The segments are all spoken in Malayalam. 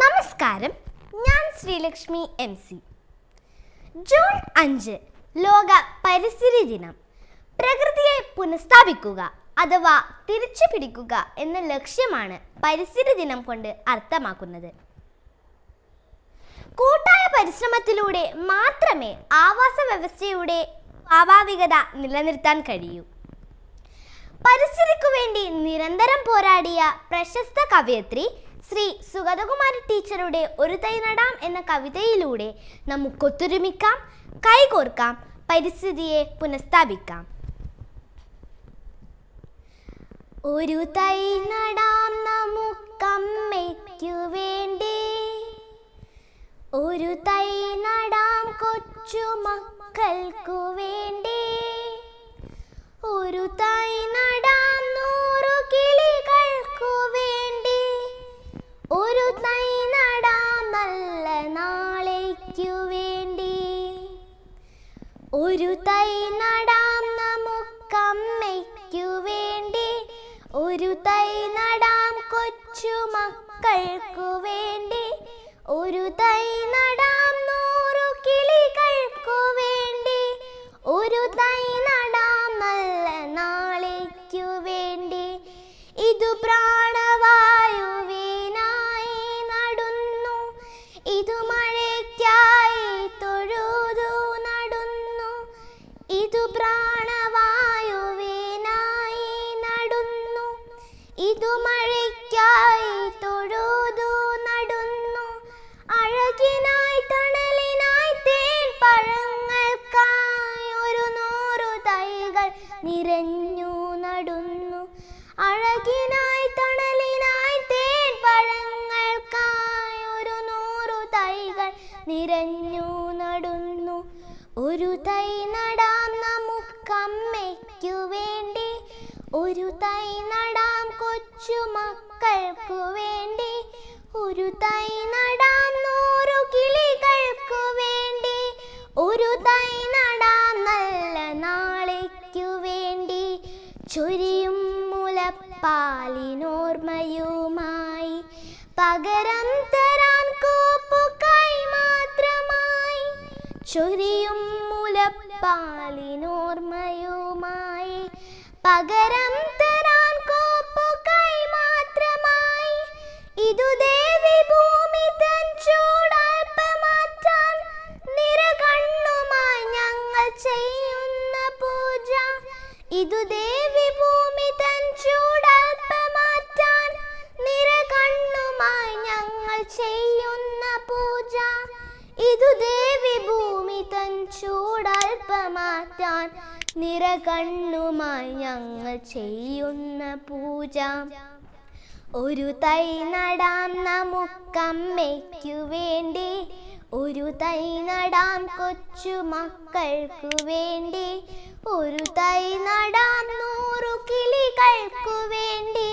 നമസ്കാരം ഞാൻ ശ്രീലക്ഷ്മി എം സി ജൂൺ അഞ്ച് ലോക പരിസ്ഥിതി ദിനം പ്രകൃതിയെ പുനഃസ്ഥാപിക്കുക അഥവാ തിരിച്ചു പിടിക്കുക എന്ന ലക്ഷ്യമാണ് പരിസ്ഥിതി ദിനം കൊണ്ട് അർത്ഥമാക്കുന്നത് കൂട്ടായ പരിശ്രമത്തിലൂടെ മാത്രമേ ആവാസ വ്യവസ്ഥയുടെ സ്വാഭാവികത നിലനിർത്താൻ കഴിയൂ പരിസ്ഥിതിക്കു വേണ്ടി നിരന്തരം പോരാടിയ പ്രശസ്ത കവയത്രി ശ്രീ സുഗതകുമാരി ടീച്ചറുടെ ഒരു തൈ നടാം എന്ന കവിതയിലൂടെ നമുക്കൊത്തൊരുമിക്കാം കൈകോർക്കാം പരിസ്ഥിതിയെ പുനഃസ്ഥാപിക്കാം ഒരു തൈ നടാം നമുക്കമ്മയ്ക്കു വേണ്ടി ഒരു തൈ നടാം കൊച്ചു മക്കൾക്കു വേണ്ടി ഒരു തൈ നടാം ഒരു തൈ നടാം നമുക്കമ്മയ്ക്കു വേണ്ടി ഒരു തൈ നടാം കൊച്ചു മക്കൾക്കു വേണ്ടി ഒരു തൈ നടാം മഴയ്ക്കായി തൊഴുതു നടുന്നു അഴകിനായി തണലിനായി തേൻ പഴങ്ങൾക്കായി ഒരു നൂറു തൈകൾ നിറഞ്ഞു നടുന്നു അഴകിനായി തണലിനായി തേൻ പഴങ്ങൾക്കായി ഒരു നൂറു തൈകൾ നിറഞ്ഞു നടുന്നു ഒരു തൈ നടാം നമുക്കമ്മയ്ക്കു വേണ്ടി ഒരു തൈ നടാം കൊച്ചു മക്കൾക്കു വേണ്ടി ഒരു തൈ നടാൻ നൂറു കിളികൾക്കു വേണ്ടി ഒരു തൈ നടാൻ നല്ല നാളേക്കു വേണ്ടി ചൊരിയും മുലപ്പാലിനോർമ്മയുമായി പകരം തരാൻ കോപ്പുക്കായി മാത്രമായി ചൊരിയും മുലപ്പാലിനോർമ്മയുമായി പകരം ഇതു ദേവി ഭൂമി തൻ ചൂടൽപ്പമാറ്റാൻ നിര കണ്ണുമായി ഞങ്ങൾ ചെയ്യുന്ന പൂജ ഇതു ദേവി ഭൂമി തൻ ചൂടൽപ്പമാറ്റാൻ നിര കണ്ണുമായി ഞങ്ങൾ ചെയ്യുന്ന പൂജ ഒരു തൈ നടാം നമുക്കമ്മയ്ക്കു വേണ്ടി ഒരു തൈ നടാം കൊച്ചു മക്കൾക്കു വേണ്ടി ഒരു തൈ നടാം നൂറു കിളികൾക്കു വേണ്ടി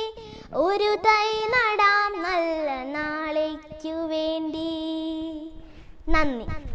ഒരു തൈ നടാം നല്ല നാളേക്കു വേണ്ടി നന്ദി